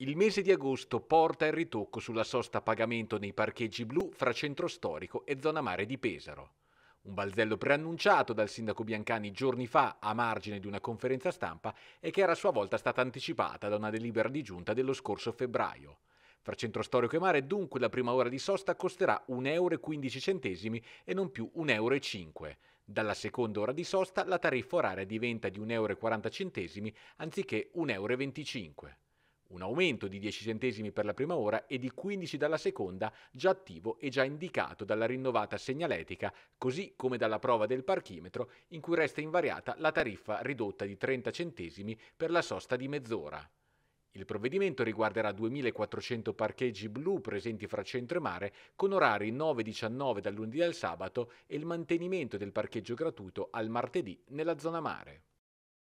Il mese di agosto porta il ritocco sulla sosta a pagamento nei parcheggi blu fra centro storico e zona mare di Pesaro. Un balzello preannunciato dal sindaco Biancani giorni fa a margine di una conferenza stampa e che era a sua volta stata anticipata da una delibera di giunta dello scorso febbraio. Fra centro storico e mare dunque la prima ora di sosta costerà 1,15 euro e non più 1,05 euro. Dalla seconda ora di sosta la tariffa oraria diventa di 1,40 euro anziché 1,25 euro un aumento di 10 centesimi per la prima ora e di 15 dalla seconda, già attivo e già indicato dalla rinnovata segnaletica, così come dalla prova del parchimetro, in cui resta invariata la tariffa ridotta di 30 centesimi per la sosta di mezz'ora. Il provvedimento riguarderà 2.400 parcheggi blu presenti fra centro e mare, con orari 9-19 dal lunedì al sabato e il mantenimento del parcheggio gratuito al martedì nella zona mare.